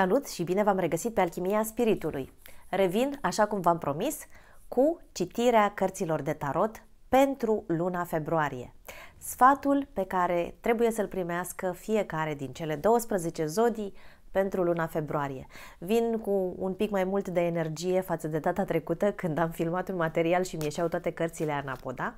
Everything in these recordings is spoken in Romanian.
Salut și bine v-am regăsit pe Alchimia Spiritului. Revin, așa cum v-am promis, cu citirea cărților de tarot pentru luna februarie. Sfatul pe care trebuie să-l primească fiecare din cele 12 zodii pentru luna februarie. Vin cu un pic mai mult de energie față de data trecută când am filmat un material și mi ieșeau toate cărțile anapoda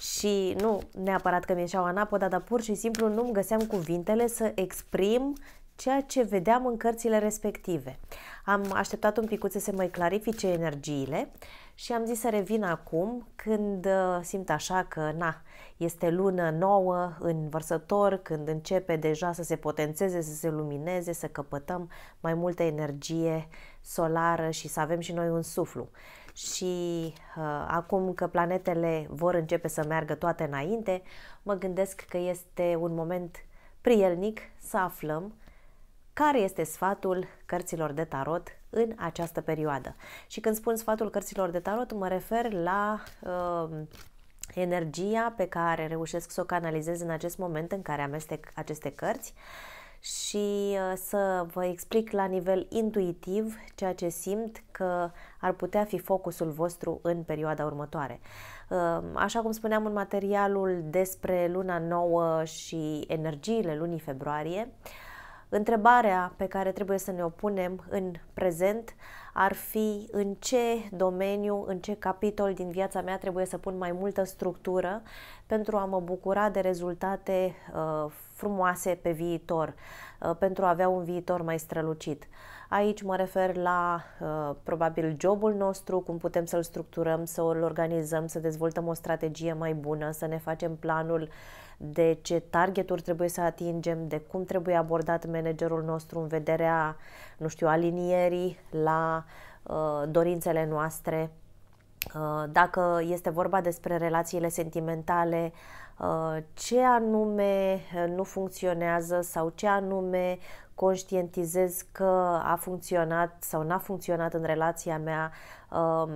și nu neapărat că mi eșeau anapoda, dar pur și simplu nu-mi găseam cuvintele să exprim ceea ce vedeam în cărțile respective. Am așteptat un pic să se mai clarifice energiile și am zis să revin acum când uh, simt așa că, na, este lună nouă în vărsător, când începe deja să se potențeze, să se lumineze, să căpătăm mai multă energie solară și să avem și noi un suflu. Și uh, acum că planetele vor începe să meargă toate înainte, mă gândesc că este un moment prielnic să aflăm care este sfatul cărților de tarot în această perioadă. Și când spun sfatul cărților de tarot, mă refer la uh, energia pe care reușesc să o canalizez în acest moment în care amestec aceste cărți și uh, să vă explic la nivel intuitiv ceea ce simt că ar putea fi focusul vostru în perioada următoare. Uh, așa cum spuneam în materialul despre luna nouă și energiile lunii februarie, uh, Întrebarea pe care trebuie să ne o punem în prezent ar fi în ce domeniu, în ce capitol din viața mea trebuie să pun mai multă structură pentru a mă bucura de rezultate uh, frumoase pe viitor, uh, pentru a avea un viitor mai strălucit. Aici mă refer la uh, probabil jobul nostru, cum putem să-l structurăm, să-l organizăm, să dezvoltăm o strategie mai bună, să ne facem planul uh, de ce targeturi trebuie să atingem, de cum trebuie abordat managerul nostru în vederea, nu știu, alinierii la uh, dorințele noastre. Uh, dacă este vorba despre relațiile sentimentale, uh, ce anume uh, nu funcționează sau ce anume conștientizez că a funcționat sau n-a funcționat în relația mea, um,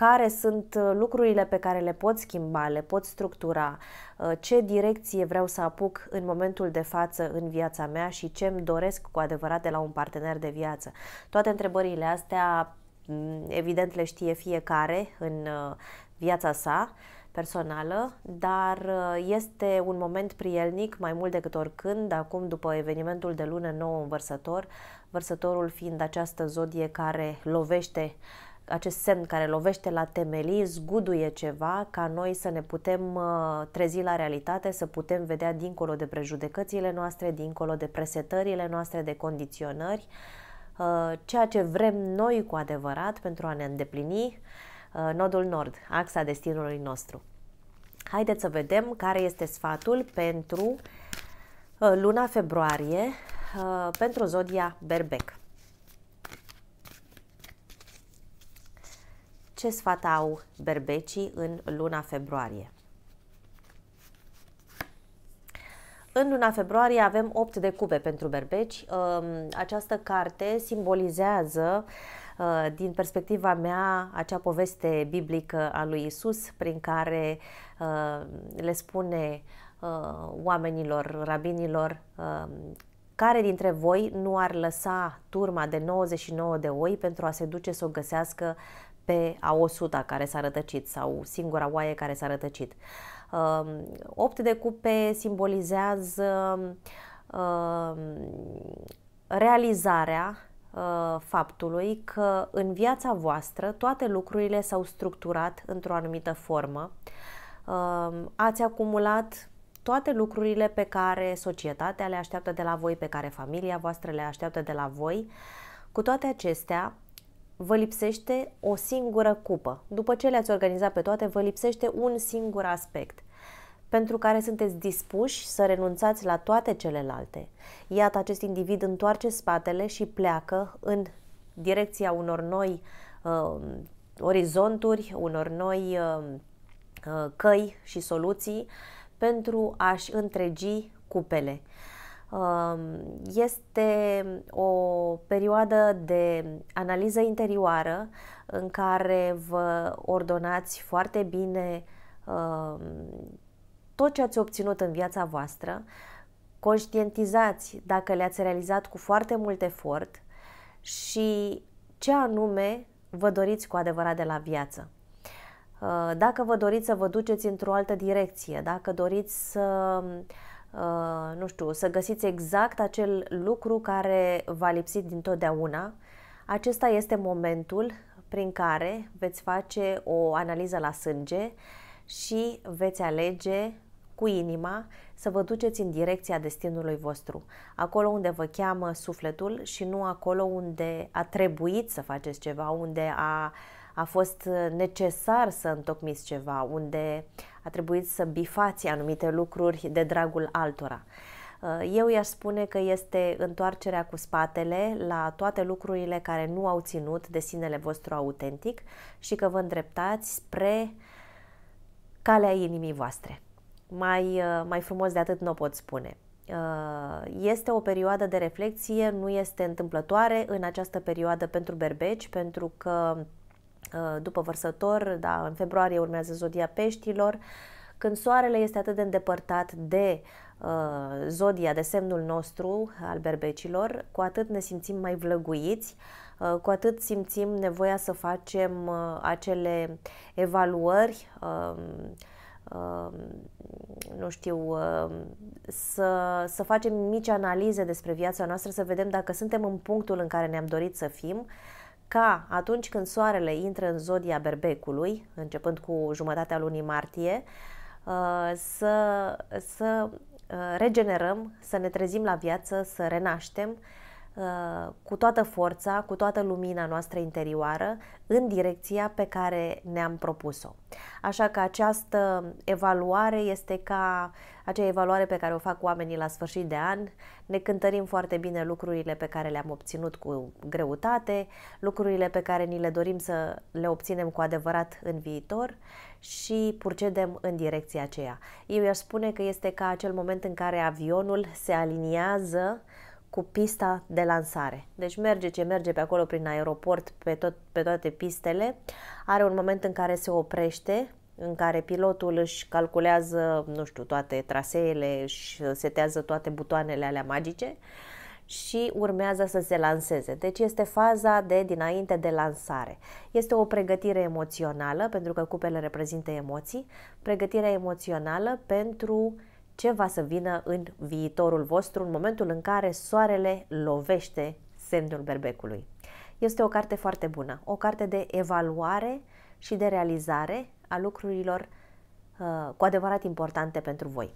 care sunt uh, lucrurile pe care le pot schimba, le pot structura, uh, ce direcție vreau să apuc în momentul de față în viața mea și ce îmi doresc cu adevărat de la un partener de viață. Toate întrebările astea, mm, evident, le știe fiecare în uh, viața sa personală, dar este un moment prielnic mai mult decât oricând, acum după evenimentul de lună nouă învărsător, vărsătorul fiind această zodie care lovește uh, acest semn care lovește la temelii zguduie ceva ca noi să ne putem uh, trezi la realitate, să putem vedea dincolo de prejudecățile noastre, dincolo de presetările noastre, de condiționări, uh, ceea ce vrem noi cu adevărat pentru a ne îndeplini uh, nodul nord, axa destinului nostru. Haideți să vedem care este sfatul pentru luna februarie pentru zodia Berbec. ce sfat au berbecii în luna februarie. În luna februarie avem 8 de cupe pentru berbeci. Ehm, această carte simbolizează eh, din perspectiva mea, acea poveste biblică a lui Isus, prin care eh, le spune eh, oamenilor, rabinilor, care dintre voi nu ar lăsa turma de 99 de oi pentru a se duce să o găsească pe a 100 care s-a rătăcit sau singura oaie care s-a rătăcit. Um, opt de cupe simbolizează um, realizarea uh, faptului că în viața voastră toate lucrurile s-au structurat într-o anumită formă. Um, ați acumulat toate lucrurile pe care societatea le așteaptă de la voi, pe care familia voastră le așteaptă de la voi. Cu toate acestea, vă lipsește o singură cupă. După ce le-ați organizat pe toate, vă lipsește un singur aspect pentru care sunteți dispuși să renunțați la toate celelalte. Iată, acest individ întoarce spatele și pleacă în direcția unor noi uh, orizonturi, unor noi um, uh, căi și soluții pentru a-și întregi cupele. Um, este o perioadă de analiză interioară în care vă ordonați foarte bine um, tot ce ați obținut în viața voastră, conștientizați dacă le-ați realizat cu foarte mult efort și ce anume vă doriți cu adevărat de la viață. Uh, dacă vă doriți să vă duceți într-o altă direcție, dacă doriți să uh, Uh, nu știu, să găsiți exact acel lucru care v-a lipsit dintotdeauna. Acesta este momentul prin care veți face o analiză la sânge și veți alege cu inima să vă duceți în direcția destinului vostru, acolo unde vă cheamă sufletul și nu acolo unde a trebuit să faceți ceva, unde a uh, a fost uh, necesar să întocmiți ceva, unde a trebuit să bifați anumite lucruri de dragul altora. Uh, eu i-aș spune că este întoarcerea cu spatele la toate lucrurile care nu au ținut de sinele vostru autentic și că vă îndreptați spre calea inimii voastre. Mai, uh, mai frumos de atât nu o pot spune. Este o perioadă de reflexie, nu este întâmplătoare în această perioadă pentru berbeci, pentru că Uh, după vărsător, da, în februarie urmează zodia peștilor, când soarele este atât de îndepărtat de uh, zodia, de semnul nostru al berbecilor, cu atât ne simțim mai vlăguiți, uh, cu atât simțim nevoia să facem uh, acele evaluări, um, um, nu știu, um, să, să facem mici analize despre viața noastră, să vedem dacă suntem în punctul în care ne-am dorit să fim, ca atunci când soarele intră în zodia berbecului, începând cu jumătatea lunii martie, uh, să, să uh, regenerăm, să ne trezim la viață, să renaștem, Uh, cu toată forța, cu toată lumina noastră interioară, în direcția pe care ne-am propus-o. Așa că această evaluare este ca acea evaluare pe care o fac oamenii la sfârșit de an. Ne cântărim foarte bine lucrurile pe care le-am obținut cu greutate, lucrurile pe care ni le dorim să le obținem cu adevărat în viitor și procedem în direcția aceea. Eu i-aș spune că este ca acel moment în care avionul se aliniază cu pista de lansare. Deci merge ce merge pe acolo prin aeroport, pe, tot, pe toate pistele. Are un moment în care se oprește, în care pilotul își calculează, nu știu, toate traseele, își setează toate butoanele alea magice și urmează să se lanseze. Deci este faza de dinainte de lansare. Este o pregătire emoțională, pentru că cupele reprezintă emoții, pregătirea emoțională pentru ce va să vină în viitorul vostru în momentul în care soarele lovește semnul berbecului. Este o carte foarte bună, o carte de evaluare și de realizare a lucrurilor uh, cu adevărat importante pentru voi.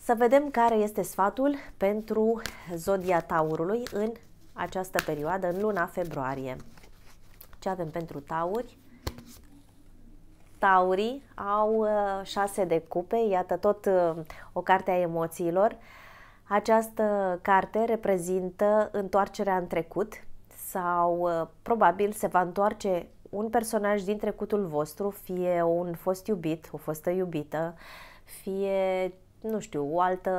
Să vedem care este sfatul pentru zodia Taurului în această perioadă, în luna februarie. Ce avem pentru Tauri? Taurii au uh, șase de cupe, iată tot uh, o carte a emoțiilor. Această carte reprezintă întoarcerea în trecut sau uh, probabil se va întoarce un personaj din trecutul vostru, fie un fost iubit, o fostă iubită, fie nu știu, o altă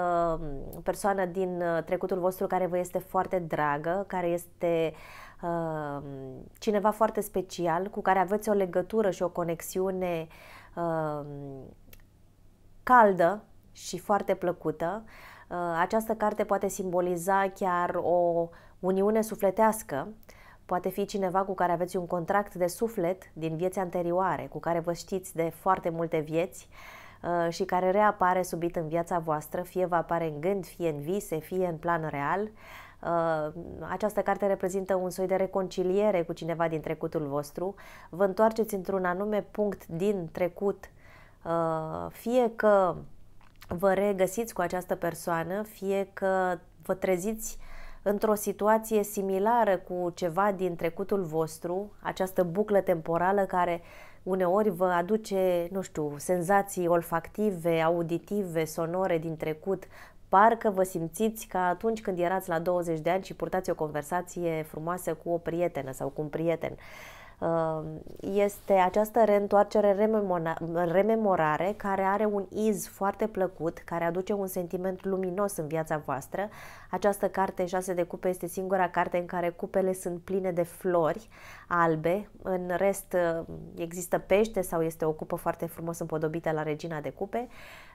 mm, persoană din uh, trecutul vostru care vă este foarte dragă, care este uh, cineva foarte special, cu care aveți o legătură și o conexiune uh, caldă și foarte plăcută. Uh, această carte poate simboliza chiar o uniune sufletească, poate fi cineva cu care aveți un contract de suflet din vieți anterioare, cu care vă știți de foarte multe vieți. Uh, Uh, și care reapare subit în viața voastră, fie vă apare în gând, fie în vise, fie în plan real. Uh, această carte reprezintă un soi de reconciliere cu cineva din trecutul vostru. Vă întoarceți într-un anume punct din trecut, uh, fie că vă regăsiți cu această persoană, fie că vă treziți într-o situație similară cu ceva din trecutul vostru, această buclă temporală care uh, uneori vă aduce, nu știu, senzații olfactive, auditive, sonore din trecut, parcă vă simțiți ca atunci când erați la 20 de ani și purtați o conversație frumoasă cu o prietenă sau cu un prieten. Uh, este această reîntoarcere, rememorare care are un iz foarte plăcut, care aduce un sentiment luminos în viața voastră. Această carte, 6 de cupe, este singura carte în care cupele sunt pline de flori albe. În rest uh, există pește sau este o cupă foarte frumos împodobită la regina de cupe,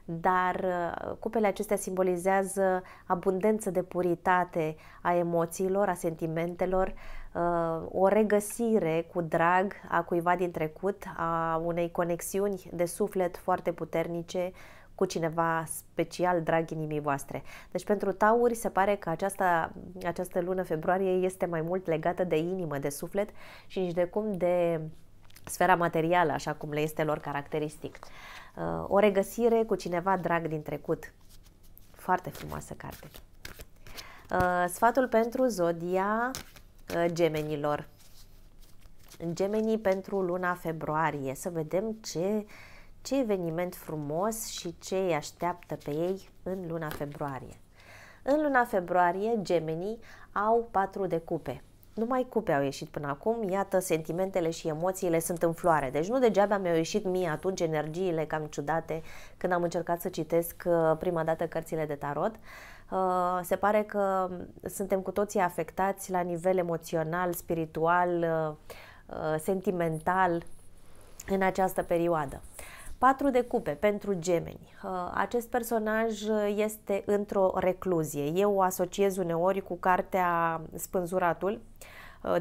dar uh, cupele acestea simbolizează abundență de puritate a emoțiilor, a sentimentelor, Uh, o regăsire cu drag a cuiva din trecut, a unei conexiuni de suflet foarte puternice cu cineva special drag inimii voastre. Deci pentru tauri se pare că aceasta, această lună februarie este mai mult legată de inimă, de suflet și nici de cum de sfera materială, așa cum le este lor caracteristic. Uh, o regăsire cu cineva drag din trecut. Foarte frumoasă carte. Uh, sfatul pentru Zodia Uh, gemenilor. Gemenii pentru luna februarie. Să vedem ce, ce eveniment frumos și ce îi așteaptă pe ei în luna februarie. În luna februarie, gemenii au patru de cupe. Numai cupe au ieșit până acum, iată, sentimentele și emoțiile sunt în floare. Deci nu degeaba mi-au ieșit mie atunci energiile cam ciudate când am încercat să citesc uh, prima dată cărțile de tarot. Uh, Uh, se pare că suntem cu toții afectați la nivel emoțional, spiritual, uh, uh, sentimental în această perioadă. Patru de cupe pentru gemeni. Acest personaj este într-o recluzie. Eu o asociez uneori cu cartea Spânzuratul,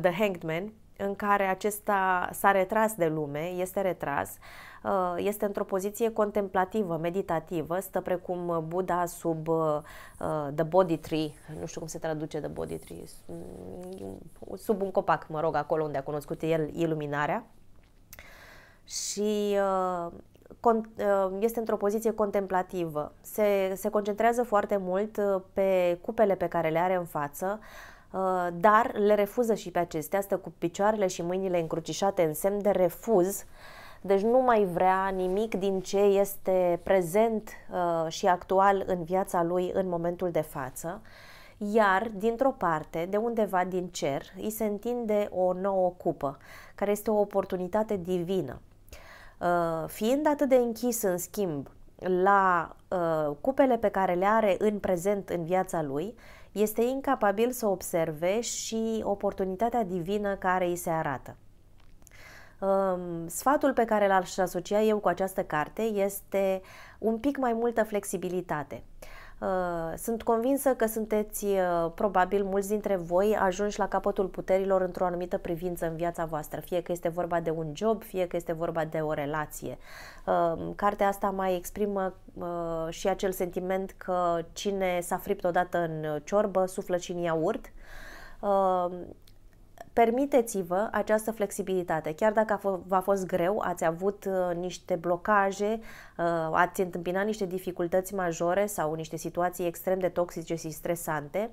The Hanged Man, în care acesta s-a retras de lume, este retras, uh, este într-o poziție contemplativă, meditativă, stă precum Buddha sub uh, uh, the body tree, nu știu cum se traduce the body tree, sub un copac, mă rog, acolo unde a cunoscut el iluminarea. Și este într-o poziție contemplativă. Se, se concentrează foarte mult pe cupele pe care le are în față, uh, Uh, dar le refuză și pe acestea, stă cu picioarele și mâinile încrucișate în semn de refuz, deci nu mai vrea nimic din ce este prezent uh, și actual în viața lui în momentul de față. Iar, dintr-o parte, de undeva din cer, îi se întinde o nouă cupă, care este o oportunitate divină. Uh, fiind atât de închis, în schimb, la cupele pe care le are în prezent în viața lui, este incapabil să observe și oportunitatea divină care îi se arată. Um, sfatul pe care l-aș asocia eu cu această carte este un pic mai multă flexibilitate. Uh, sunt convinsă că sunteți, uh, probabil, mulți dintre voi ajunși la capătul puterilor într-o anumită privință în viața voastră, fie că este vorba de un job, fie că este vorba de o relație. Uh, cartea asta mai exprimă și acel sentiment că cine s-a fript odată în ciorbă, suflă și în iaurt permiteți-vă această flexibilitate. Chiar dacă v-a fost greu, ați avut uh, niște blocaje, uh, ați întâmpinat niște dificultăți majore sau niște situații extrem de toxice și stresante,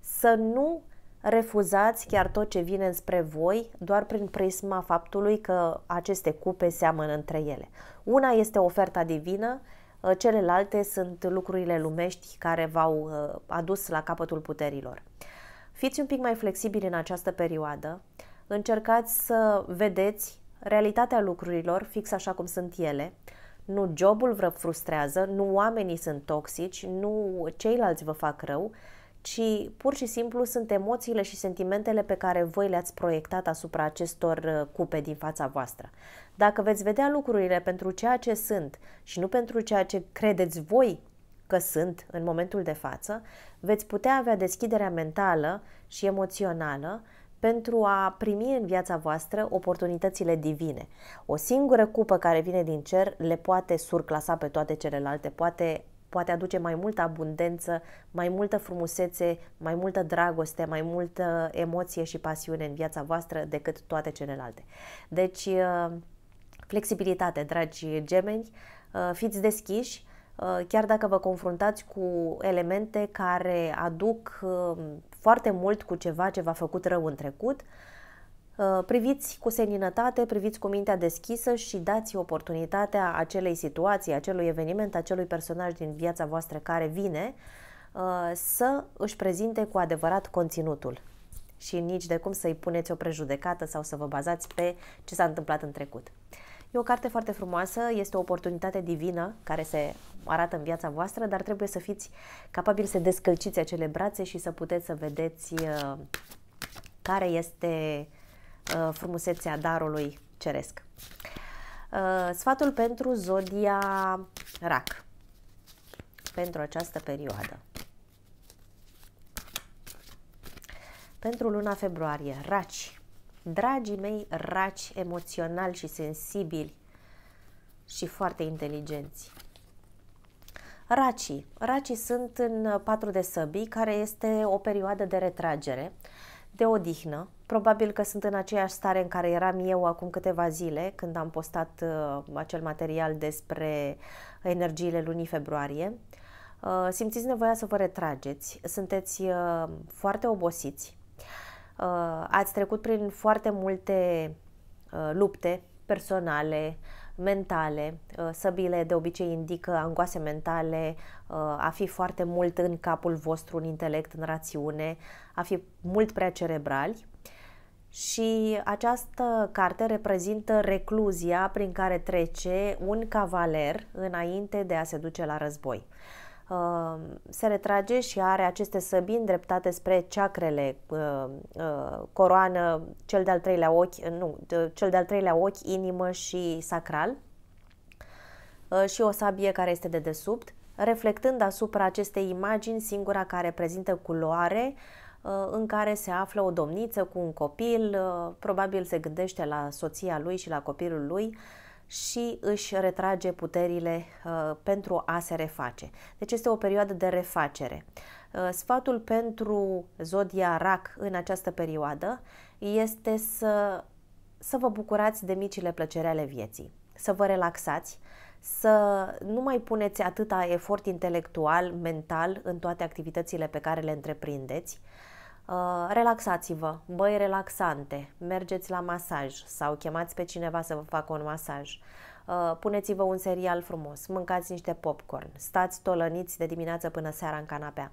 să nu refuzați chiar tot ce vine spre voi doar prin prisma faptului că aceste cupe seamănă între ele. Una este oferta divină, uh, celelalte sunt lucrurile lumești care v-au adus la capătul puterilor. Fiți un pic mai flexibili în această perioadă, încercați să vedeți realitatea lucrurilor fix așa cum sunt ele. Nu jobul vă frustrează, nu oamenii sunt toxici, nu ceilalți vă fac rău, ci pur și simplu sunt emoțiile și sentimentele pe care voi le-ați proiectat asupra acestor uh, cupe din fața voastră. Dacă veți vedea lucrurile pentru ceea ce sunt și nu pentru ceea ce credeți voi că sunt în momentul de față, veți putea avea deschiderea mentală și emoțională pentru a primi în viața voastră oportunitățile divine. O singură cupă care vine din cer le poate surclasa pe toate celelalte, poate poate aduce mai multă abundență, mai multă frumusețe, mai multă dragoste, mai multă emoție și pasiune în viața voastră decât toate celelalte. Deci, uh, flexibilitate, dragi gemeni, uh, fiți deschiși, Uh, chiar dacă vă confruntați cu elemente care aduc um, foarte mult cu ceva ce v-a făcut rău în trecut, uh, priviți cu seninătate, priviți cu mintea deschisă și dați oportunitatea acelei situații, acelui eveniment, acelui personaj din viața voastră care vine uh, să își prezinte cu adevărat conținutul și nici de cum să-i puneți o prejudecată sau să vă bazați pe ce s-a întâmplat în trecut. E o carte foarte frumoasă, este o oportunitate divină care se arată în viața voastră, dar trebuie să fiți capabili să descălciți acele brațe și să puteți să vedeți uh, care este uh, frumusețea darului ceresc. Uh, sfatul pentru zodia rac pentru această perioadă. Pentru luna februarie, raci, Dragii mei raci emoțional și sensibili și foarte inteligenți. Racii. Racii sunt în patru de săbii, care este o perioadă de retragere, de odihnă. Probabil că sunt în aceeași stare în care eram eu acum câteva zile, când am postat uh, acel material despre energiile lunii februarie. Uh, simțiți nevoia să vă retrageți, sunteți uh, foarte obosiți. Uh, Uh, ați trecut prin foarte multe uh, lupte personale, mentale. Uh, Săbile de obicei indică angoase mentale, a fi foarte mult în capul vostru, în intelect, în rațiune, a fi mult prea cerebrali. Și această carte reprezintă recluzia prin care trece un cavaler înainte de a se duce la război. Um, se retrage și are aceste săbi îndreptate spre ceacrele uh, uh, coroană, cel de-al treilea ochi, uh, nu, cel de-al treilea ochi, inimă și sacral și o sabie care este de desubt, reflectând asupra acestei imagini singura care prezintă culoare în care se află o domniță cu un copil, probabil se gândește la soția lui și la copilul lui, și își retrage puterile uh, pentru a se reface. Deci este o perioadă de refacere. Uh, sfatul pentru zodia RAC în această perioadă este să, să vă bucurați de micile plăceri ale vieții, să vă relaxați, să nu mai puneți atâta efort intelectual, mental în toate activitățile pe care le întreprindeți, uh, Uh, relaxați-vă, băi relaxante, mergeți la masaj sau chemați pe cineva să vă facă un masaj. Uh, puneți-vă un serial frumos, mâncați niște popcorn, stați tolăniți de dimineață până seara în canapea.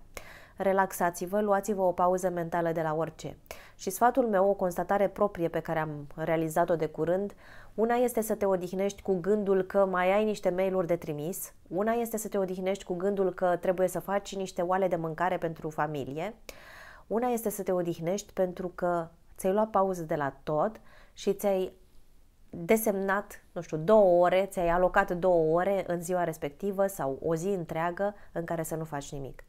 Relaxați-vă, luați-vă o pauză mentală de la orice. Și sfatul meu, o constatare proprie pe care am realizat-o de curând, una este să te odihnești cu gândul că mai ai niște mail-uri de trimis, una este să te odihnești cu gândul că trebuie să faci niște oale de mâncare pentru familie, uh, una este să te odihnești pentru că ți-ai luat pauză de la tot și ți-ai desemnat, nu știu, două ore, ți-ai alocat două ore în ziua respectivă sau o zi întreagă în care să nu faci nimic.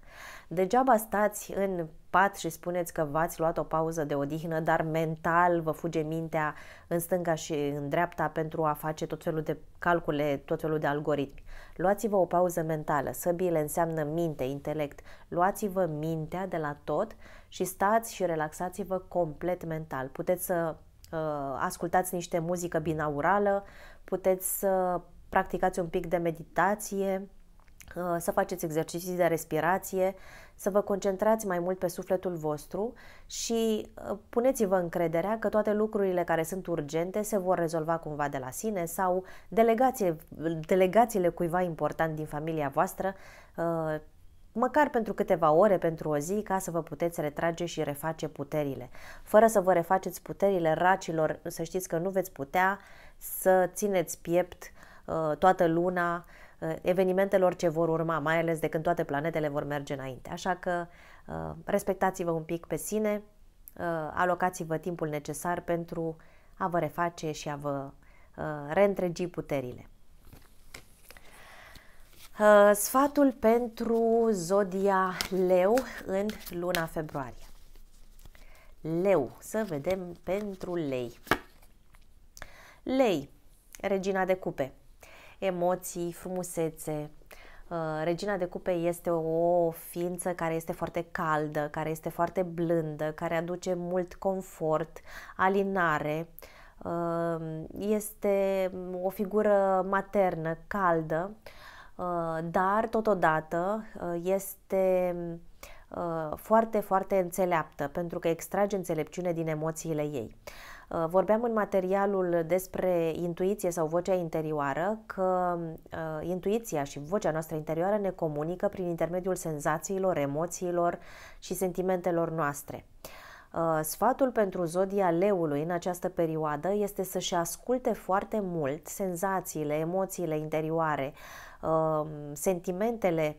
Degeaba stați în pat și spuneți că v-ați luat o pauză de odihnă, dar mental vă fuge mintea în stânga și în dreapta pentru a face tot felul de calcule, tot felul de algoritmi. Luați-vă o pauză mentală. Săbile înseamnă minte, intelect. Luați-vă mintea de la tot și stați și relaxați-vă complet mental. Puteți să uh, ascultați niște muzică binaurală, puteți să practicați un pic de meditație, uh, să faceți exerciții de respirație, să vă concentrați mai mult pe sufletul vostru și uh, puneți-vă încrederea că toate lucrurile care sunt urgente se vor rezolva cumva de la sine sau delegație, delegațiile cuiva important din familia voastră uh, măcar pentru câteva ore, pentru o zi, ca să vă puteți retrage și reface puterile. Fără să vă refaceți puterile racilor, să știți că nu veți putea să țineți piept uh, toată luna uh, evenimentelor ce vor urma, mai ales de când toate planetele vor merge înainte. Așa că uh, respectați-vă un pic pe sine, uh, alocați-vă timpul necesar pentru a vă reface și a vă uh, reîntregi puterile. Uh, sfatul pentru zodia leu în luna februarie. Leu, să vedem pentru lei. Lei, regina de cupe, emoții, frumusețe. Uh, regina de cupe este o ființă care este foarte caldă, care este foarte blândă, care aduce mult confort, alinare. Uh, este o figură maternă, caldă Uh, dar totodată uh, este uh, foarte, foarte înțeleaptă, pentru că extrage înțelepciune din emoțiile ei. Vorbeam în materialul despre intuiție sau vocea interioară că intuiția și vocea noastră interioară ne comunică prin intermediul senzațiilor, emoțiilor și sentimentelor noastre. Sfatul pentru zodia leului în această perioadă este să-și asculte foarte mult senzațiile, emoțiile interioare, Um, sentimentele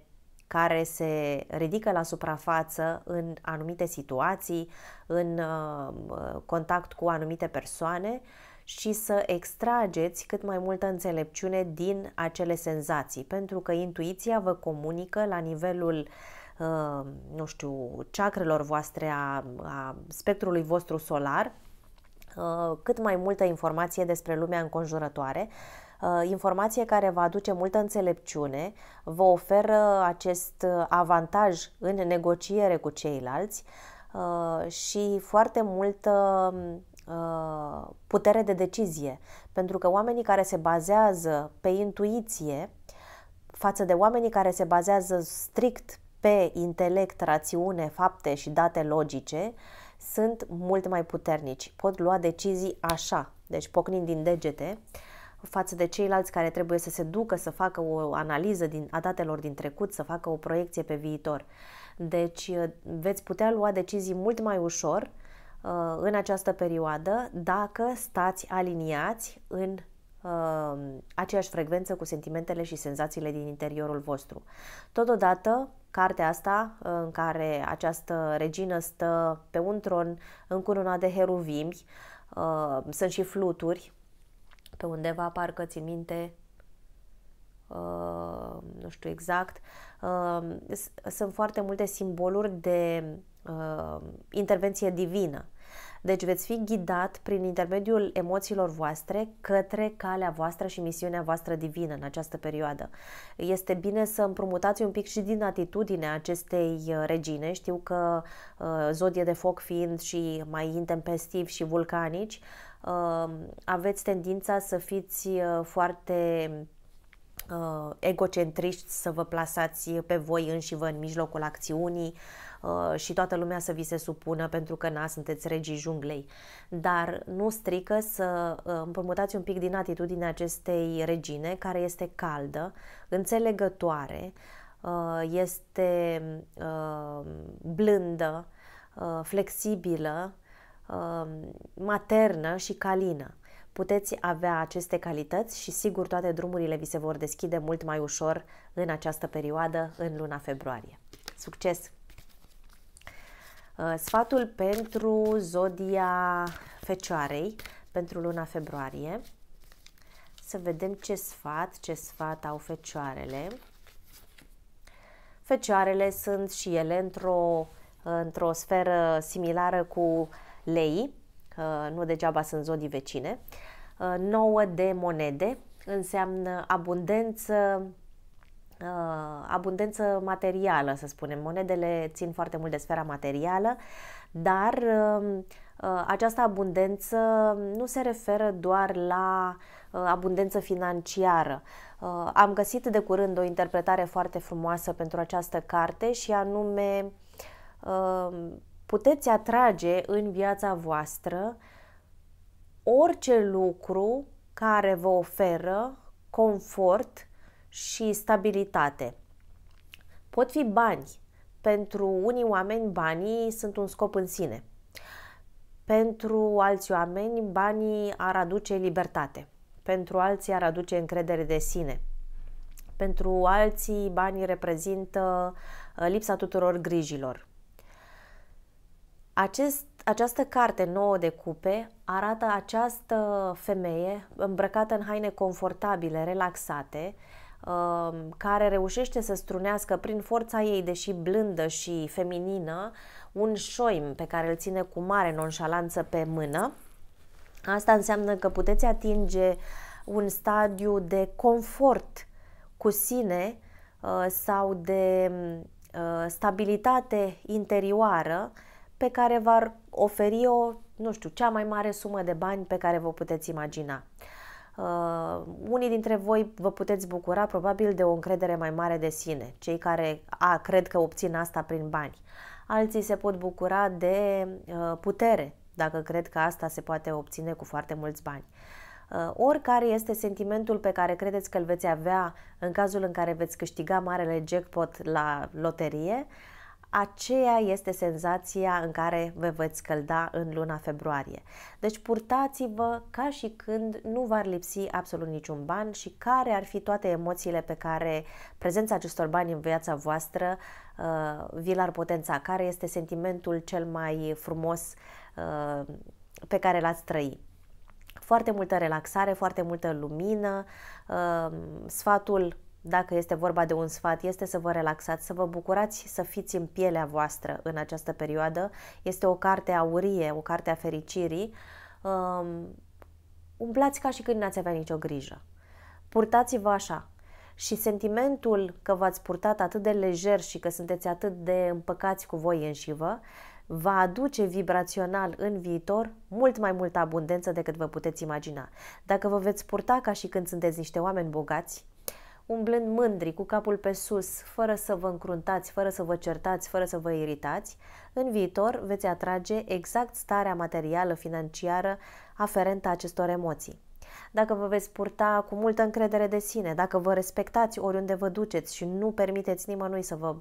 care se ridică la suprafață în anumite situații, în um, contact cu anumite persoane și să extrageți cât mai multă înțelepciune din acele senzații, pentru că intuiția vă comunică la nivelul um, nu știu, chakrelor voastre, a, a spectrului vostru solar, uh, cât mai multă informație despre lumea înconjurătoare, Uh, informație care va aduce multă înțelepciune, vă oferă acest uh, avantaj în negociere cu ceilalți uh, și foarte multă um, putere de decizie, pentru că oamenii care se bazează pe intuiție față de oamenii care se bazează strict pe intelect, rațiune, fapte și date logice, sunt mult mai puternici. Pot lua decizii așa, deci pocnind din degete, uh, față de ceilalți care trebuie să se ducă să facă o analiză din, a datelor din trecut, să facă o proiecție pe viitor. Deci uh, veți putea lua decizii mult mai ușor uh, în această perioadă dacă stați aliniați în uh, aceeași frecvență cu sentimentele și senzațiile din interiorul vostru. Totodată, cartea asta uh, în care această regină stă pe un tron încununat de heruvimi, uh, sunt și fluturi pe undeva parcă ți minte, uh, nu știu exact, uh, sunt foarte multe simboluri de uh, intervenție divină. Deci veți fi ghidat prin intermediul emoțiilor voastre către calea voastră și misiunea voastră divină în această perioadă. Este bine să împrumutați un pic și din atitudinea acestei uh, regine. Știu că uh, zodie de foc fiind și mai intempestiv și vulcanici, aveți tendința să fiți uh, foarte uh, egocentriști, să vă plasați pe voi înși vă în mijlocul acțiunii uh, și toată lumea să vi se supună pentru că na, sunteți regii junglei. Dar nu strică să împrumutați un pic din atitudinea acestei regine care este caldă, înțelegătoare, este blândă, flexibilă, Um, maternă și calină. Puteți avea aceste calități și sigur toate drumurile vi se vor deschide mult mai ușor în această perioadă, în luna februarie. Succes! Uh, sfatul pentru zodia fecioarei pentru luna februarie. Să vedem ce sfat, ce sfat au fecioarele. Fecioarele sunt și ele într-o într, -o, sferă similară cu lei, nu degeaba sunt zodii vecine, 9 uh, de monede, înseamnă abundență, uh, abundență materială, să spunem. Monedele țin foarte mult de sfera materială, dar um, uh, această abundență nu se referă doar la abundență financiară. Am găsit de curând o interpretare foarte frumoasă pentru această carte și anume um, puteți atrage în viața voastră orice lucru care vă oferă confort și stabilitate. Pot fi bani. Pentru unii oameni, banii sunt un scop în sine. Pentru alți oameni, banii ar aduce libertate. Pentru alții ar aduce încredere de sine. Pentru alții, banii reprezintă uh, lipsa tuturor grijilor. Acest, această carte nouă de cupe arată această femeie îmbrăcată în haine confortabile, relaxate, um, care reușește să strunească prin forța ei, deși blândă și feminină, un șoim pe care îl ține cu mare nonșalanță pe mână. Asta înseamnă că puteți atinge un stadiu de confort cu sine uh, sau de uh, stabilitate interioară pe care v-ar oferi-o, nu știu, cea mai mare sumă de bani pe care vă puteți imagina. Uh, unii dintre voi vă puteți bucura probabil de o încredere mai mare de sine, cei care a, cred că obțin asta prin bani. Alții se pot bucura de uh, putere, dacă cred că asta se poate obține cu foarte mulți bani. Uh, oricare este sentimentul pe care credeți că îl veți avea în cazul în care veți câștiga marele jackpot la loterie, uh, aceea este senzația în care vă veți călda în luna februarie. Deci purtați-vă ca și când nu v-ar lipsi absolut niciun ban și care ar fi toate emoțiile pe care prezența acestor bani în viața voastră uh, vi l-ar potența, care este sentimentul cel mai frumos uh, pe care l-ați trăi foarte multă relaxare, foarte multă lumină, uh, sfatul dacă este vorba de un sfat, este să vă relaxați, să vă bucurați, să fiți în pielea voastră în această perioadă. Este o carte aurie, o carte a fericirii. Um, umblați ca și când n-ați avea nicio grijă. Purtați-vă așa. Și sentimentul că v-ați purtat atât de lejer și că sunteți atât de împăcați cu voi înșivă, va aduce vibrațional în viitor mult mai multă abundență decât vă puteți imagina. Dacă vă veți purta ca și când sunteți niște oameni bogați, umblând mândri, cu capul pe sus, fără să vă încruntați, fără să vă certați, fără să vă iritați, în viitor veți atrage exact starea materială, financiară, aferentă acestor emoții. Dacă vă veți purta cu multă încredere de sine, dacă vă respectați oriunde vă duceți și nu permiteți nimănui să vă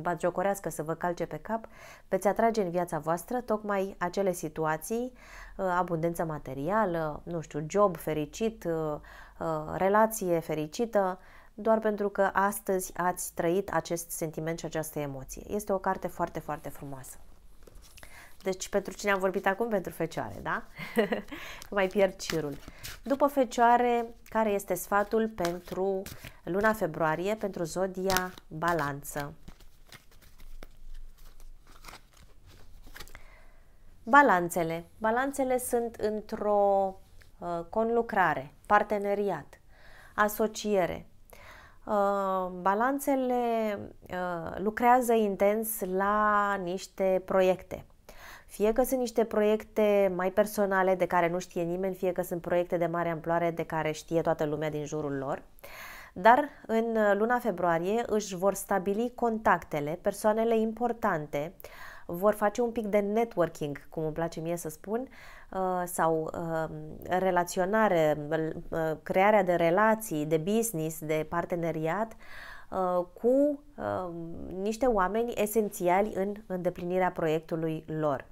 batjocorească, să vă calce pe cap, veți atrage în viața voastră tocmai acele situații, uh, abundență materială, nu știu, job fericit, uh, uh, relație fericită, doar pentru că astăzi ați trăit acest sentiment și această emoție. Este o carte foarte, foarte frumoasă. Deci pentru cine am vorbit acum? Pentru fecioare, da? mai pierd cirul. După fecioare, care este sfatul pentru luna februarie, pentru zodia balanță? Balanțele. Balanțele sunt într-o uh, conlucrare, parteneriat, asociere, Uh, balanțele uh, lucrează intens la niște proiecte. Fie că sunt niște proiecte mai personale de care nu știe nimeni, fie că sunt proiecte de mare amploare de care știe toată lumea din jurul lor. Dar în luna februarie își vor stabili contactele, persoanele importante, uh, vor face un pic de networking, cum îmi place mie să spun, uh, sau uh, relaționare, uh, crearea de relații, de business, de parteneriat cu niște oameni esențiali în îndeplinirea proiectului lor.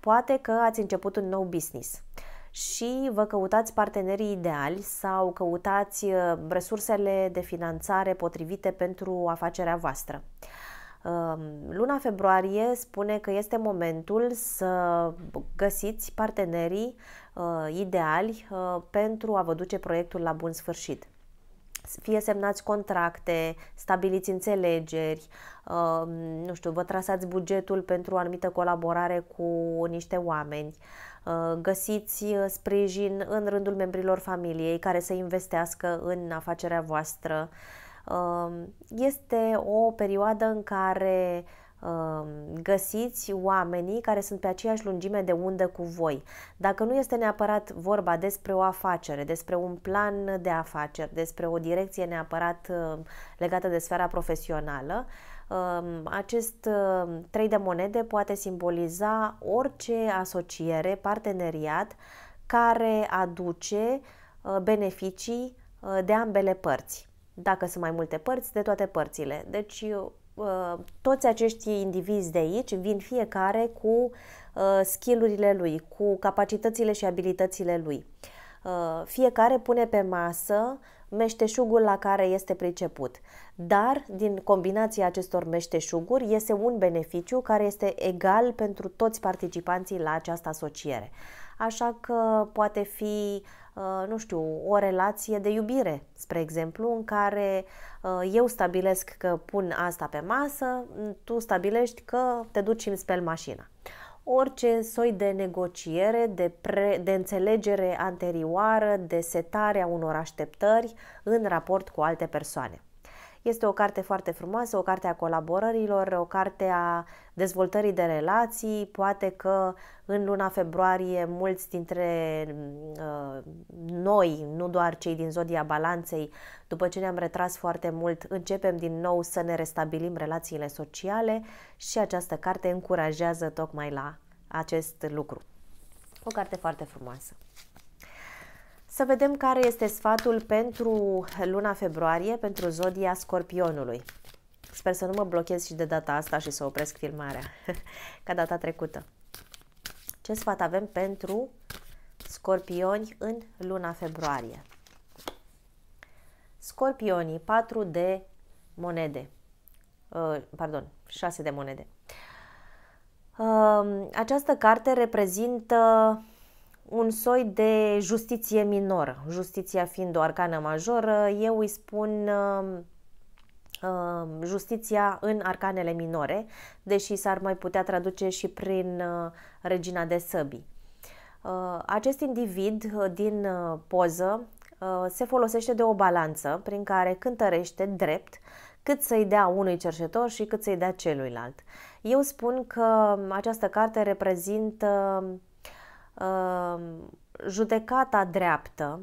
Poate că ați început un nou business și vă căutați partenerii ideali sau căutați resursele de finanțare potrivite pentru afacerea voastră. Uh, Luna februarie spune că este momentul să găsiți partenerii uh, ideali uh, pentru a vă duce proiectul la bun sfârșit fie semnați contracte, stabiliți înțelegeri, um, nu știu, vă trasați bugetul pentru o anumită colaborare cu niște oameni, uh, găsiți sprijin în rândul membrilor familiei care să investească în afacerea voastră, Um, este o perioadă în care um, găsiți oamenii care sunt pe aceeași lungime de undă cu voi. Dacă nu este neapărat vorba despre o afacere, despre un plan de afaceri, despre o direcție neapărat um, legată de sfera profesională, acest trei de monede poate simboliza orice asociere, parteneriat care aduce uh, beneficii uh, de ambele părți dacă sunt mai multe părți, de toate părțile. Deci, uh, toți acești indivizi de aici vin fiecare cu uh, skillurile lui, cu capacitățile și abilitățile lui. Uh, fiecare pune pe masă meșteșugul la care este priceput. Dar din combinația acestor meșteșuguri iese un beneficiu care este egal pentru toți participanții la această asociere. Așa că poate fi uh, Uh, nu știu, o relație de iubire, spre exemplu, în care uh, eu stabilesc că pun asta pe masă, tu stabilești că te duci și îmi speli mașina. Orice soi de negociere, de, pre, de înțelegere anterioară, de setarea unor așteptări în raport cu alte persoane. Este o carte foarte frumoasă, o carte a colaborărilor, o carte a dezvoltării de relații. Poate că în luna februarie mulți dintre uh, noi, nu doar cei din Zodia Balanței, după ce ne-am retras foarte mult, începem din nou să ne restabilim relațiile sociale și această carte încurajează tocmai la acest lucru. O carte foarte frumoasă. Să vedem care este sfatul pentru luna februarie, pentru zodia scorpionului. Sper să nu mă blochez și de data asta și să opresc filmarea, ca data trecută. Ce sfat avem pentru scorpioni în luna februarie? Scorpionii, 4 de monede. Uh, pardon, 6 de monede. Uh, această carte reprezintă un soi de justiție minoră, justiția fiind o arcană majoră, eu îi spun um, um, justiția în arcanele minore, deși s-ar mai putea traduce și prin uh, regina de săbii. Uh, acest individ uh, din poză se folosește de o balanță prin care cântărește drept cât să-i dea unui cercetor și cât să-i dea celuilalt. Eu spun că um, această carte reprezintă Um, judecata dreaptă,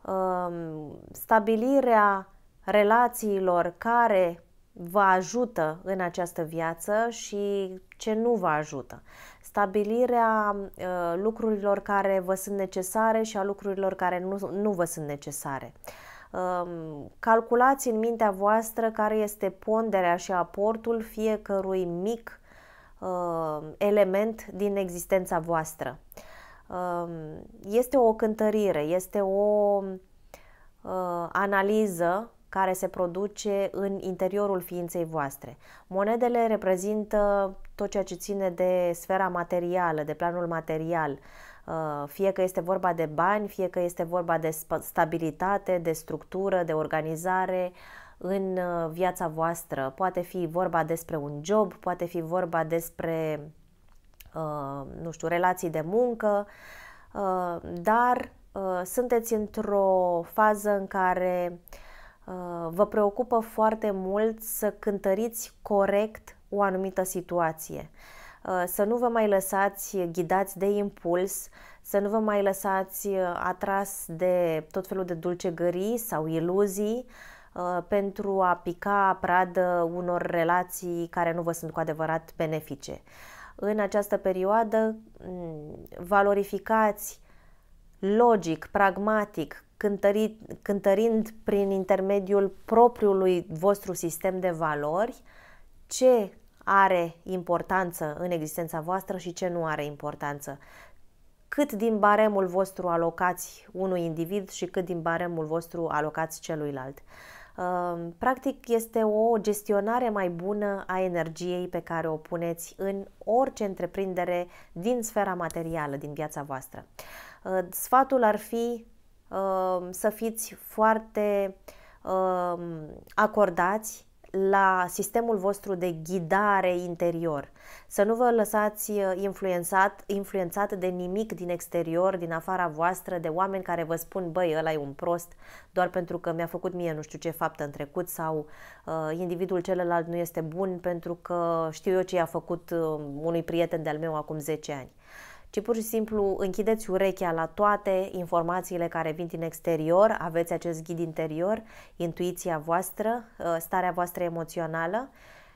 um, stabilirea relațiilor care vă ajută în această viață și ce nu vă ajută. Stabilirea uh, lucrurilor care vă sunt necesare și a lucrurilor care nu, nu vă sunt necesare. Um, calculați în mintea voastră care este ponderea și aportul fiecărui mic uh, element din existența voastră. Uh, Um, este o cântărire, este o uh, analiză care se produce în interiorul ființei voastre. Monedele reprezintă tot ceea ce ține de sfera materială, de planul material, uh, fie că este vorba de bani, fie că este vorba de stabilitate, de structură, de organizare în uh, viața voastră. Poate fi vorba despre un job, poate fi vorba despre Uh, nu știu, relații de muncă, uh, dar uh, sunteți într-o fază în care vă preocupă foarte mult să cântăriți corect o anumită situație. Să nu vă mai lăsați ghidați de impuls, să nu vă mai lăsați atras de tot felul de dulcegării sau iluzii pentru a pica pradă unor relații care nu vă sunt cu adevărat benefice în această perioadă mm, valorificați logic, pragmatic, cântărit, cântărind prin intermediul propriului vostru sistem de valori ce are importanță în existența voastră și ce nu are importanță. Cât din baremul vostru alocați unui individ și cât din baremul vostru alocați celuilalt. Practic este o gestionare mai bună a energiei pe care o puneți în orice întreprindere din sfera materială, din viața voastră. Sfatul ar fi să fiți foarte acordați la sistemul vostru de ghidare interior. Să nu vă lăsați uh, influențat, influențat de nimic din exterior, din afara voastră, de oameni care vă spun, băi, ăla e un prost, doar pentru că mi-a făcut mie nu știu ce faptă în trecut sau uh, individul celălalt nu este bun pentru că știu eu ce i-a făcut uh, unui prieten de-al meu acum 10 ani. Uh, ci pur și simplu închideți urechea la toate informațiile care vin din exterior, aveți acest ghid interior, intuiția voastră, ă, starea voastră emoțională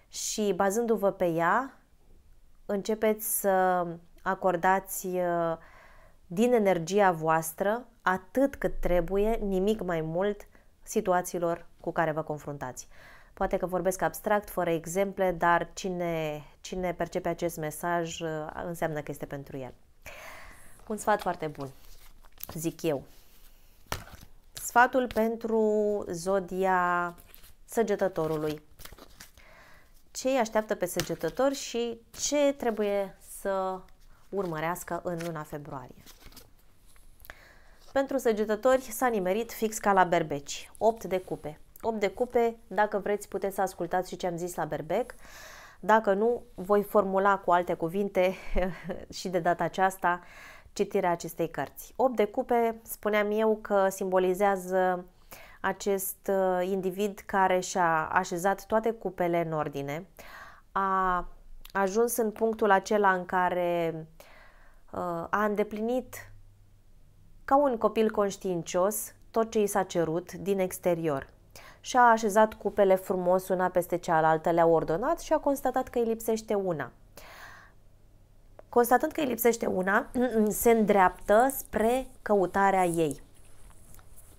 și bazându-vă pe ea, începeți să acordați ă, din energia voastră atât cât trebuie, nimic mai mult, situațiilor cu care vă confruntați. Poate că vorbesc abstract, fără exemple, dar cine, cine percepe acest mesaj ă, înseamnă că este pentru el. Un sfat foarte bun, zic eu. Sfatul pentru zodia săgetătorului. Ce îi așteaptă pe săgetător și ce trebuie să urmărească în luna februarie. Pentru săgetători s-a nimerit fix ca la berbeci, 8 de cupe. 8 de cupe, dacă vreți puteți să ascultați și ce am zis la berbec. Uh, dacă nu, voi formula cu alte cuvinte și de data aceasta citirea acestei cărți. 8 de cupe, spuneam eu că simbolizează acest uh, individ care și-a așezat toate cupele în ordine, a ajuns în punctul acela în care uh, a îndeplinit ca un copil conștiincios tot ce i s-a cerut din exterior și a așezat cupele frumos una peste cealaltă, le-a ordonat și a constatat că îi lipsește una. Constatând că îi lipsește una, se îndreaptă spre căutarea ei.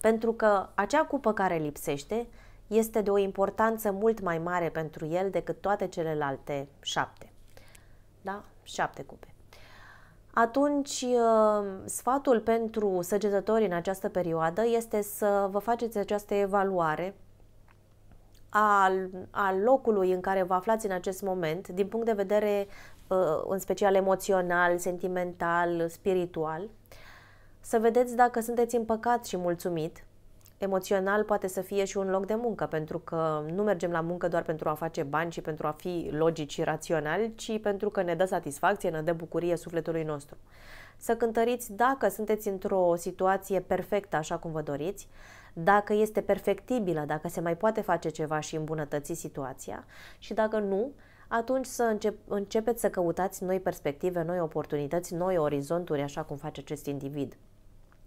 Pentru că acea cupă care lipsește este de o importanță mult mai mare pentru el decât toate celelalte șapte. Da? Șapte cupe. Atunci, uh, sfatul pentru săgetători în această perioadă este să vă faceți această evaluare al, al locului în care vă aflați în acest moment, din punct de vedere uh, în special emoțional, sentimental, spiritual, să vedeți dacă sunteți împăcat și mulțumit. Emoțional poate să fie și un loc de muncă, pentru că nu mergem la muncă doar pentru a face bani și pentru a fi logici și raționali, ci pentru că ne dă satisfacție, ne dă bucurie sufletului nostru. Să cântăriți dacă sunteți într-o situație perfectă așa cum vă doriți, dacă este perfectibilă, dacă se mai poate face ceva și îmbunătăți situația și dacă nu, atunci să încep, începeți să căutați noi perspective, noi oportunități, noi orizonturi, așa cum face acest individ.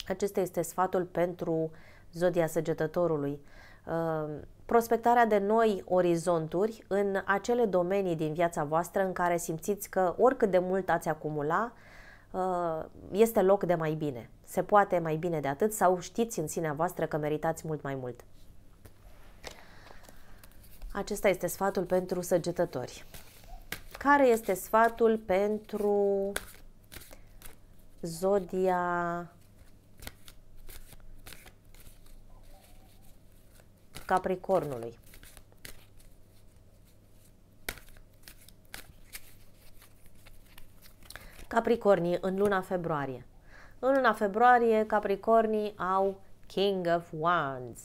Acesta este sfatul pentru zodia săgetătorului. Uh, prospectarea de noi orizonturi în acele domenii din viața voastră în care simțiți că oricât de mult ați acumula, Uh, este loc de mai bine. Se poate mai bine de atât sau știți în sinea voastră că meritați mult mai mult. Acesta este sfatul pentru săgetători. Care este sfatul pentru zodia Capricornului? Capricornii în luna februarie. În luna februarie, Capricornii au King of Wands.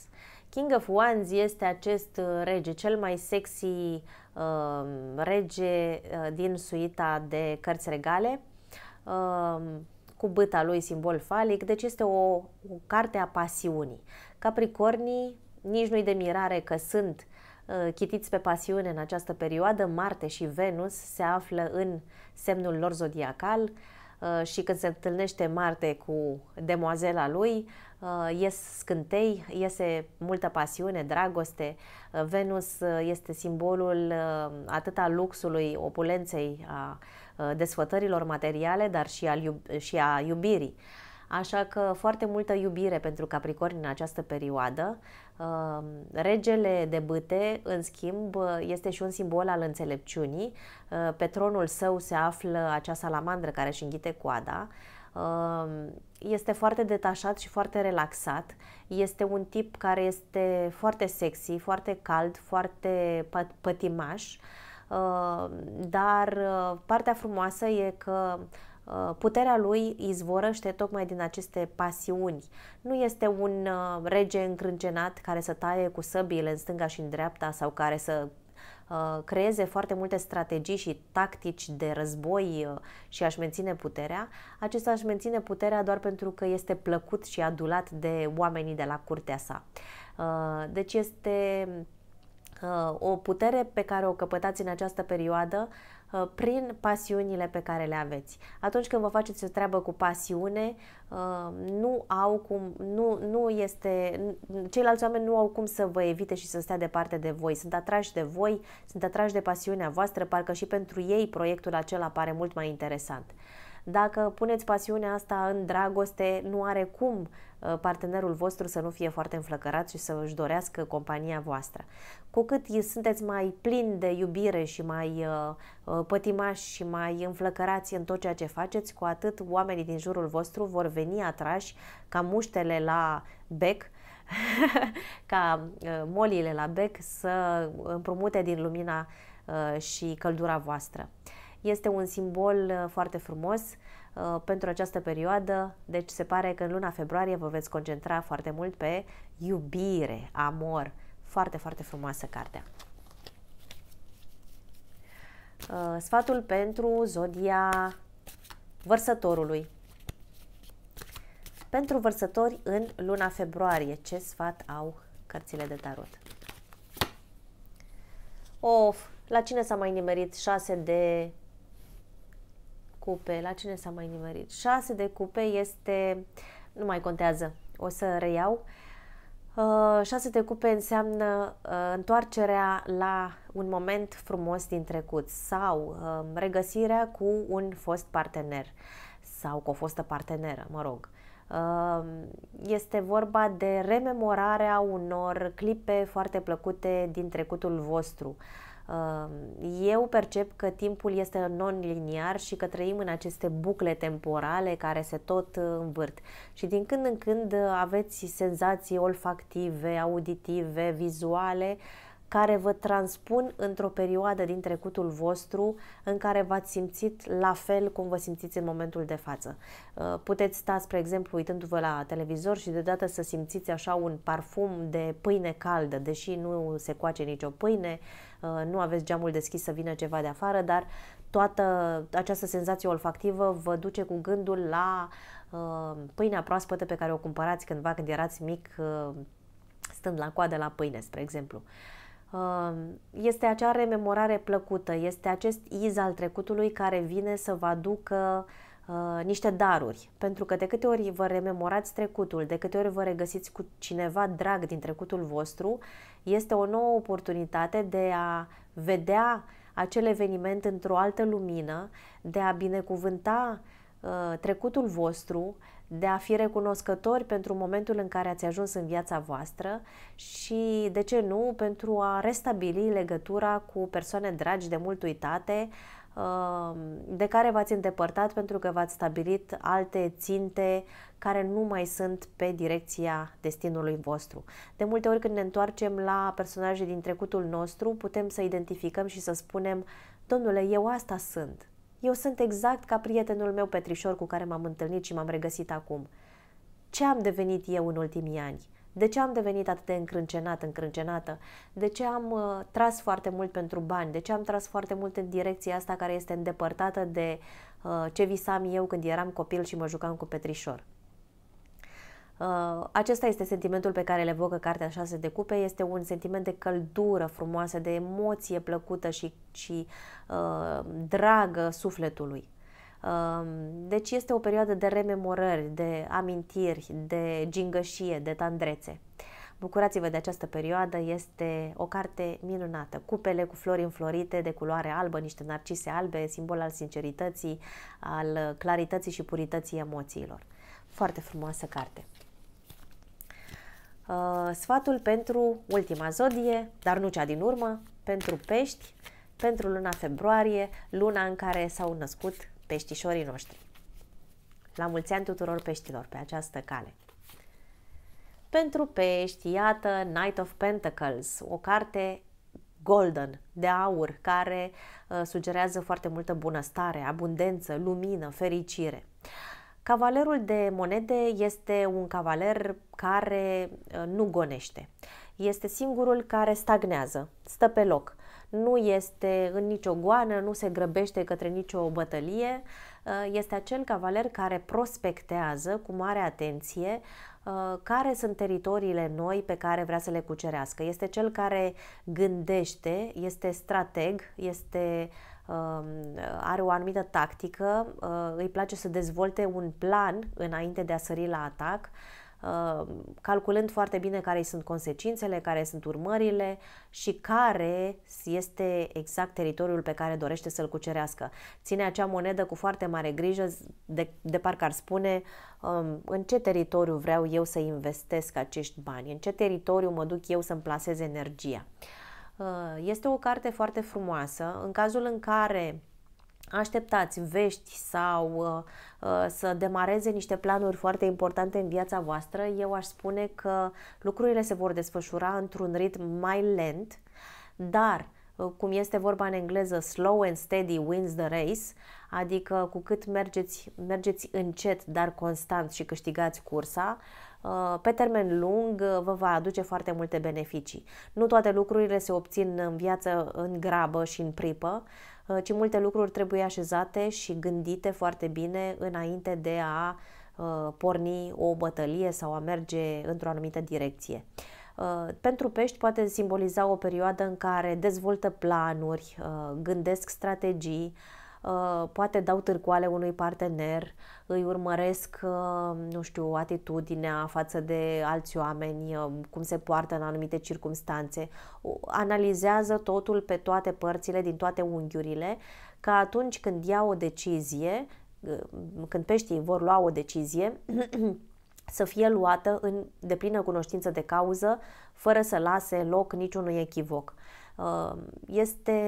King of Wands este acest uh, rege, cel mai sexy uh, rege uh, din suita de cărți regale, uh, cu băta lui simbol falic, deci este o, o carte a pasiunii. Capricornii nici nu-i de mirare că sunt Uh, chitiți pe pasiune în această perioadă, Marte și Venus se află în semnul lor zodiacal uh, și când se întâlnește Marte cu demoazela lui, uh, ies scântei, iese multă pasiune, dragoste. Venus este simbolul atât al luxului, opulenței, a desfătărilor materiale, dar și, al și a iubirii. Așa că foarte multă iubire pentru Capricorn în această perioadă. Ehm, regele de băte, în schimb, este și un simbol al înțelepciunii. Ehm, pe tronul său se află acea salamandră care își înghite coada ehm, este foarte detașat și foarte relaxat. Este un tip care este foarte sexy, foarte cald, foarte pătimaș, dar partea frumoasă e că Uh, puterea lui izvorăște tocmai din aceste pasiuni. Nu este un uh, rege încrâncenat care să taie cu săbiile în stânga și în dreapta sau care să uh, creeze foarte multe strategii și tactici de război și aș menține puterea, acesta își menține puterea doar pentru că este plăcut și adulat de oamenii de la curtea sa. Deci este o putere pe care o căpătați în această perioadă Uh, prin pasiunile pe care le aveți. Atunci când vă faceți o treabă cu pasiune, uh, nu au cum, nu, nu este, ceilalți oameni nu au cum să vă evite și să stea departe de voi. Sunt atrași de voi, sunt atrași de pasiunea voastră, parcă și pentru ei proiectul acela pare mult mai interesant. Dacă puneți pasiunea asta în dragoste, nu are cum Uh, partenerul vostru să nu fie foarte înflăcărat și să își dorească compania voastră. Cu cât sunteți mai plini de iubire și mai uh, uh, pătimași și mai înflăcărați în tot ceea ce faceți, cu atât oamenii din jurul vostru vor veni atrași ca muștele la bec ca molile la bec să împrumute din lumina și căldura voastră. Este un simbol foarte frumos Uh, pentru această perioadă, deci se pare că în luna februarie vă veți concentra foarte mult pe iubire, amor. Foarte, foarte frumoasă cartea. Uh, sfatul pentru zodia vărsătorului. Pentru vărsători în luna februarie, ce sfat au cărțile de tarot? Of, la cine s-a mai nimerit 6 de cupe, la cine s-a mai nimerit? 6 de cupe este, nu mai contează, o să reiau. Uh, 6 de cupe înseamnă uh, întoarcerea la un moment frumos din trecut sau uh, regăsirea cu un fost partener sau cu o fostă parteneră, mă rog. Um, este vorba de rememorarea unor clipe foarte plăcute din trecutul vostru. Uh, eu percep că timpul este non-liniar și că trăim în aceste bucle temporale care se tot uh, învârt. Și din când în când uh, aveți senzații olfactive, auditive, vizuale, uh, care vă transpun într-o perioadă din trecutul vostru în care v-ați simțit la fel cum vă simțiți în momentul de față. Uh, puteți sta, spre exemplu, uitându-vă la televizor și deodată să simțiți așa un parfum de pâine caldă, deși nu se coace nicio pâine, uh, nu aveți geamul deschis să vină ceva de afară, dar toată această senzație olfactivă vă duce cu gândul la uh, pâinea proaspătă pe care o cumpărați cândva când erați mic, stând la coadă la pâine, spre exemplu. Uh, Um, este acea rememorare plăcută, este acest iz al trecutului care vine să vă aducă uh, niște daruri, pentru că de câte ori vă rememorați trecutul, de câte ori vă regăsiți cu cineva drag din trecutul vostru, este o nouă oportunitate de a vedea acel eveniment într-o altă lumină, de a binecuvânta uh, Uh, trecutul vostru, de a fi recunoscători pentru momentul în care ați ajuns în viața voastră și, de ce nu, pentru a restabili legătura cu persoane dragi de mult uitate, uh, de care v-ați îndepărtat pentru că v-ați stabilit alte ținte care nu mai sunt pe direcția destinului vostru. De multe ori când ne întoarcem la personaje din trecutul nostru, putem să identificăm și să spunem, domnule, eu asta sunt, eu sunt exact ca prietenul meu Petrișor cu care m-am întâlnit și m-am regăsit acum. Ce am devenit eu în ultimii ani? De ce am devenit atât de încrâncenat, încrâncenată? De ce am uh, tras foarte mult pentru bani? De ce am tras foarte mult în direcția asta care este îndepărtată de uh, ce visam eu când eram copil și mă jucam cu petrișor? Uh, acesta este sentimentul pe care le evocă cartea 6 de cupe, este un sentiment de căldură frumoasă, de emoție plăcută și, și uh, dragă sufletului. Uh, deci este o perioadă de rememorări, de amintiri, de gingășie, de tandrețe. Bucurați-vă de această perioadă, este o carte minunată. Cupele cu flori înflorite de culoare albă, niște narcise albe, simbol al sincerității, al clarității și purității emoțiilor. Foarte frumoasă carte. Uh, sfatul pentru ultima zodie, dar nu cea din urmă, pentru pești, pentru luna februarie, luna în care s-au născut peștișorii noștri. La mulți ani tuturor peștilor pe această cale. Pentru pești, iată Knight of Pentacles, o carte golden, de aur, care uh, sugerează foarte multă bunăstare, abundență, lumină, fericire. Cavalerul de monede este un cavaler care uh, nu gonește. Este singurul care stagnează, stă pe loc. Nu este în nicio goană, nu se grăbește către nicio bătălie. Uh, este acel cavaler care prospectează cu mare atenție uh, care sunt teritoriile noi pe care vrea să le cucerească. Este cel care gândește, este strateg, este Um, are o anumită tactică, uh, îi place să dezvolte un plan înainte de a sări la atac, uh, calculând foarte bine care sunt consecințele, care sunt urmările și care este exact teritoriul pe care dorește să-l cucerească. Ține acea monedă cu foarte mare grijă, de, de parcă ar spune um, în ce teritoriu vreau eu să investesc acești bani, în ce teritoriu mă duc eu să-mi plasez energia. Uh, este o carte foarte frumoasă. În cazul în care așteptați vești sau uh, uh, să demareze niște planuri foarte importante în viața voastră, eu aș spune că lucrurile se vor desfășura într-un ritm mai lent, dar cum este vorba în engleză, slow and steady wins the race, adică cu cât mergeți, mergeți încet, dar constant și câștigați cursa, uh, Uh, pe termen lung uh, vă va aduce foarte multe beneficii. Nu toate lucrurile se obțin în viață în grabă și în pripă, uh, ci multe lucruri trebuie așezate și gândite foarte bine înainte de a porni o bătălie sau a merge într-o anumită direcție. Pentru pești poate simboliza o perioadă în care dezvoltă planuri, gândesc strategii, Uh, poate dau târcoale unui partener, îi urmăresc, uh, nu știu, atitudinea față de alți oameni, uh, cum se poartă în anumite circunstanțe, analizează totul pe toate părțile, din toate unghiurile, ca atunci când ia o decizie, când peștii vor lua o decizie, să fie luată în deplină cunoștință de cauză, fără să lase loc niciunui echivoc. Este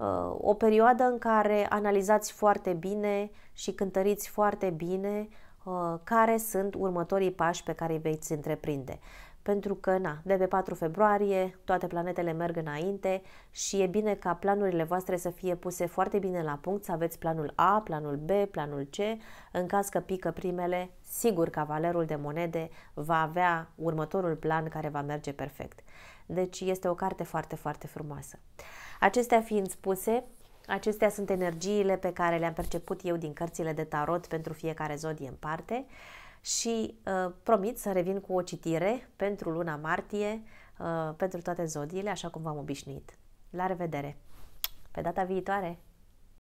Uh, o perioadă în care analizați foarte bine și cântăriți foarte bine uh, care sunt următorii pași pe care îi veți întreprinde. Pentru că, na, de pe 4 februarie, toate planetele merg înainte și e bine ca planurile voastre să fie puse foarte bine la punct, să aveți planul A, planul B, planul C. În caz că pică primele, sigur cavalerul de monede va avea următorul plan care va merge perfect. Deci este o carte foarte, foarte frumoasă. Acestea fiind spuse, Acestea sunt energiile pe care le-am perceput eu din cărțile de tarot pentru fiecare zodie în parte și uh, promit să revin cu o citire pentru luna martie, uh, pentru toate zodiile, așa cum v-am obișnuit. La revedere! Pe data viitoare!